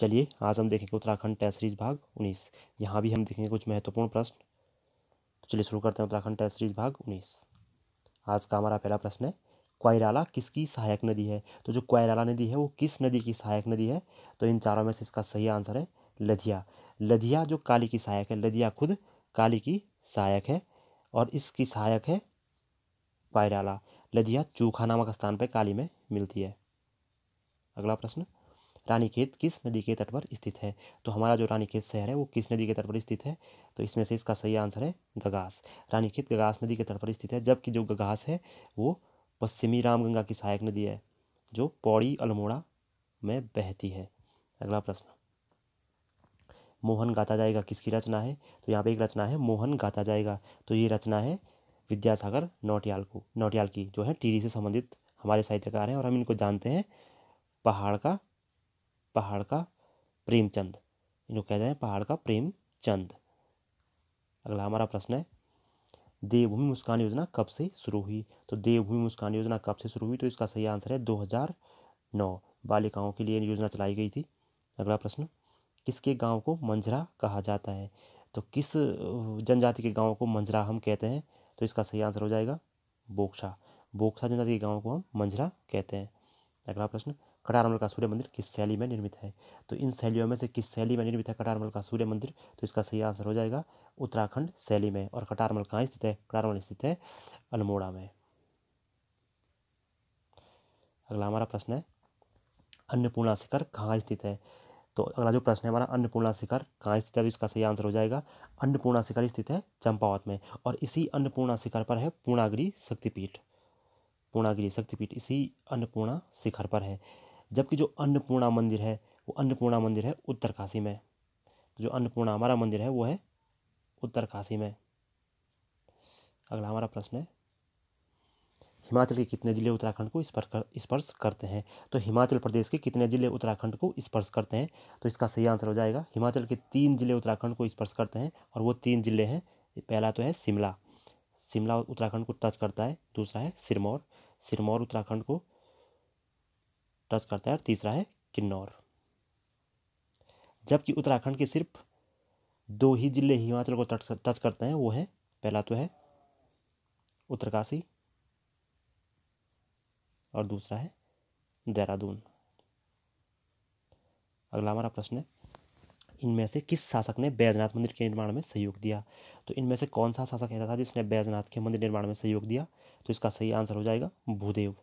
चलिए आज हम देखेंगे उत्तराखंड टेस्ट सीरीज भाग उन्नीस यहाँ भी हम देखेंगे कुछ महत्वपूर्ण प्रश्न तो चलिए शुरू करते हैं उत्तराखंड टेस्ट सीरीज भाग उन्नीस आज का हमारा पहला प्रश्न है क्वायराला किसकी सहायक नदी है तो जो क्वायराला नदी है वो किस नदी की सहायक नदी है तो इन चारों में से इसका सही आंसर है लधिया लधिया जो काली की सहायक है लधिया खुद काली की सहायक है और इसकी सहायक है क्वायराला लधिया चूखा नामक स्थान पर काली में मिलती है अगला प्रश्न रानीखेत किस नदी के तट पर स्थित है तो हमारा जो रानीखेत शहर है वो किस नदी के तट पर स्थित है तो इसमें से इसका सही आंसर है गगास रानीखेत गगास नदी के तट पर स्थित है जबकि जो गगास है वो पश्चिमी रामगंगा की सहायक नदी है जो पौड़ी अल्मोड़ा में बहती है अगला प्रश्न मोहन गाता जाएगा किसकी रचना है तो यहाँ पे एक रचना है मोहन गाता जाएगा तो ये रचना है विद्यासागर नौटियाल को नौटियाल की जो है टीरी से संबंधित हमारे साहित्यकार हैं और हम इनको जानते हैं पहाड़ का पहाड़ का प्रेमचंद इनको कहते हैं पहाड़ का प्रेमचंद अगला हमारा प्रश्न है देवभूमि मुस्कान योजना कब से शुरू हुई तो देवभूमि मुस्कान योजना कब से शुरू हुई तो इसका सही आंसर है 2009 बालिकाओं के लिए योजना चलाई गई थी अगला प्रश्न किसके गांव को मंजरा कहा जाता है तो किस जनजाति के गाँव को मंजरा हम कहते हैं तो इसका सही आंसर हो जाएगा बोक्सा बोक्सा जनजाति के गाँव को हम मंजरा कहते हैं अगला प्रश्न कटारमल का सूर्य मंदिर किस शैली में निर्मित है तो इन शैलियों में से किस शैली में निर्मित है कटारमल का सूर्य मंदिर तो इसका सही आंसर हो जाएगा उत्तराखंड शैली में और कटारमल कहाँ स्थित है कटारमल स्थित है अल्मोड़ा में अगला हमारा प्रश्न है अन्नपूर्णा शिखर कहाँ स्थित है तो अगला जो प्रश्न है हमारा अन्नपूर्णा शिखर कहाँ स्थित है तो इसका सही आंसर हो जाएगा अन्नपूर्णा शिखर स्थित है चंपावत में और इसी अन्नपूर्णा शिखर पर है पूर्णागिरी शक्तिपीठ पूर्णागिरी शक्तिपीठ इसी अन्नपूर्णा शिखर पर है जबकि जो अन्नपूर्णा मंदिर है वो अन्नपूर्णा मंदिर है उत्तर काशी में जो अन्नपूर्णा हमारा मंदिर है वो है उत्तर काशी में अगला हमारा प्रश्न है हिमाचल के कितने ज़िले उत्तराखंड को स्पर्श कर करते हैं तो हिमाचल प्रदेश के कितने ज़िले उत्तराखंड को स्पर्श करते हैं तो इसका सही आंसर हो जाएगा हिमाचल के तीन ज़िले उत्तराखंड को स्पर्श करते हैं और वो तीन ज़िले हैं पहला तो है शिमला शिमला उत्तराखंड को टच करता है दूसरा है सिरमौर सिरमौर उत्तराखंड को टच करता है और तीसरा है किन्नौर जबकि उत्तराखंड के सिर्फ दो ही जिले हिमाचल को टच करते हैं वो है पहला तो है उत्तरकाशी और दूसरा है देहरादून अगला हमारा प्रश्न है इनमें से किस शासक ने बैजनाथ मंदिर के निर्माण में सहयोग दिया तो इनमें से कौन सा शासक ऐसा था जिसने बैजनाथ के मंदिर निर्माण में सहयोग दिया तो इसका सही आंसर हो जाएगा भूदेव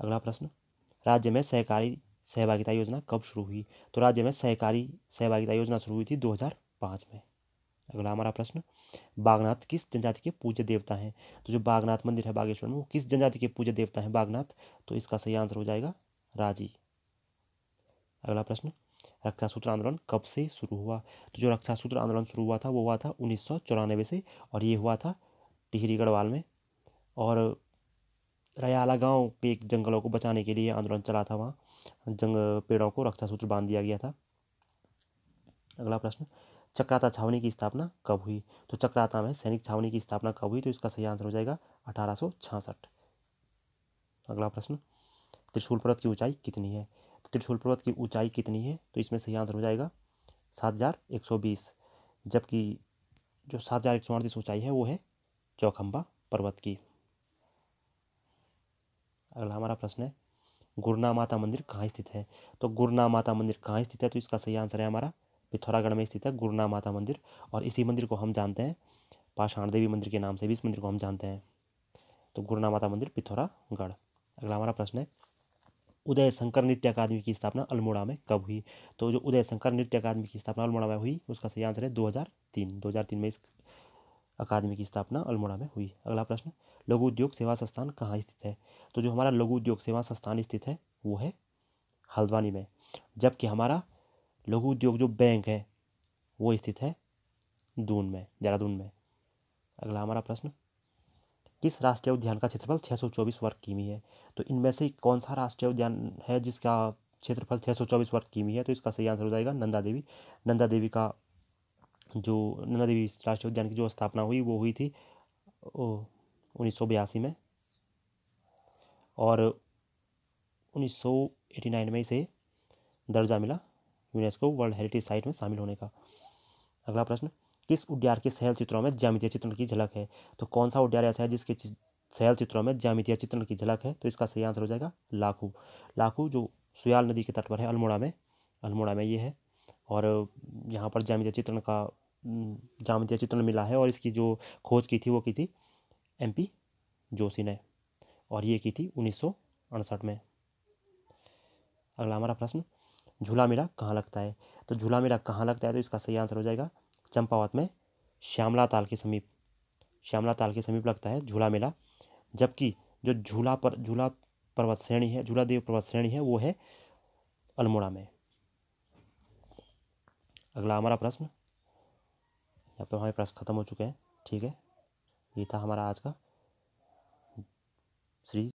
अगला प्रश्न राज्य में सहकारी सहभागिता योजना कब शुरू हुई तो राज्य में सहकारी सहभागिता योजना शुरू हुई थी 2005 में अगला हमारा प्रश्न बागनाथ किस जनजाति के पूज्य देवता हैं तो जो बागनाथ मंदिर है बागेश्वर में वो किस जनजाति के पूज्य देवता हैं बागनाथ तो इसका सही आंसर हो जाएगा राजी अगला प्रश्न रक्षा सूत्र आंदोलन कब से शुरू हुआ तो जो रक्षा सूत्र आंदोलन शुरू हुआ था वो हुआ था उन्नीस से और ये हुआ था टिहरी गढ़वाल में और रयाला गांव पे एक जंगलों को बचाने के लिए आंदोलन चला था वहाँ जंग पेड़ों को रक्षा सूत्र बांध दिया गया था अगला प्रश्न चक्राता छावनी की स्थापना कब हुई तो चक्राता में सैनिक छावनी की स्थापना कब हुई तो इसका सही आंसर हो जाएगा अठारह अगला प्रश्न त्रिशूल पर्वत की ऊंचाई कितनी है तो त्रिशूल पर्वत की ऊंचाई कितनी है तो इसमें सही आंसर हो जाएगा सात हज़ार एक सौ बीस जबकि जो सात हज़ार एक सौ अड़तीस ऊँचाई है वो है चौखम्बा पर्वत की अगला हमारा प्रश्न है गुरना माता मंदिर कहाँ स्थित है तो गुरना माता मंदिर कहाँ स्थित है तो इसका सही आंसर है हमारा पिथौरागढ़ में स्थित है गुरना माता मंदिर और इसी मंदिर को हम जानते हैं पाषाण देवी मंदिर के नाम से भी इस मंदिर को हम जानते हैं तो गुरना माता मंदिर पिथौरागढ़ अगला हमारा प्रश्न है उदय शंकर नृत्य अकादमी की स्थापना अल्मोड़ा में कब हुई तो जो उदय शंकर नृत्य अकादमी की स्थापना अल्मोड़ा में हुई उसका सही आंसर है 2003 2003 में इस अकादमी की स्थापना अल्मोड़ा में हुई अगला प्रश्न लघु उद्योग सेवा संस्थान कहाँ स्थित है तो जो हमारा लघु उद्योग सेवा संस्थान स्थित है वो है हल्द्वानी में जबकि हमारा लघु उद्योग जो बैंक है वो स्थित है दून में देहरादून में अगला हमारा प्रश्न किस राष्ट्रीय उद्यान का क्षेत्रफल 624 वर्ग किमी है तो इनमें से कौन सा राष्ट्रीय उद्यान है जिसका क्षेत्रफल 624 वर्ग किमी है तो इसका सही आंसर हो जाएगा नंदा देवी नंदा देवी का जो नंदा देवी राष्ट्रीय उद्यान की जो स्थापना हुई वो हुई थी ओ उन्नीस में और 1989 में इसे दर्जा मिला यूनेस्को वर्ल्ड हेरिटेज साइट में शामिल होने का अगला प्रश्न किस उद्यार के सहल चित्रों में ज्यामितीय चित्रण की झलक है तो कौन सा उद्यार ऐसा है जिसके सहल चित्रों में ज्यामितीय चित्रण की झलक है तो इसका सही आंसर हो जाएगा लाखू लाखू जो सुयाल नदी के तट पर है अल्मोड़ा में अल्मोड़ा में ये है और यहाँ पर ज्यामितीय चित्रण का ज्यामितीय चित्रण मिला है और इसकी जो खोज की थी वो की थी एमपी जोशी ने और ये की थी उन्नीस में अगला हमारा प्रश्न झूला मेला कहाँ लगता है तो झूला मेला कहाँ लगता है तो इसका सही आंसर हो जाएगा चंपावत में श्यामला ताल के समीप श्यामला ताल के समीप लगता है झूला मेला जबकि जो झूला पर झूला पर्वत श्रेणी है झूला देव पर्वत श्रेणी है वो है अल्मोड़ा में अगला हमारा प्रश्न यहाँ पर हमारे प्रश्न खत्म हो चुके हैं ठीक है ये था हमारा आज का श्री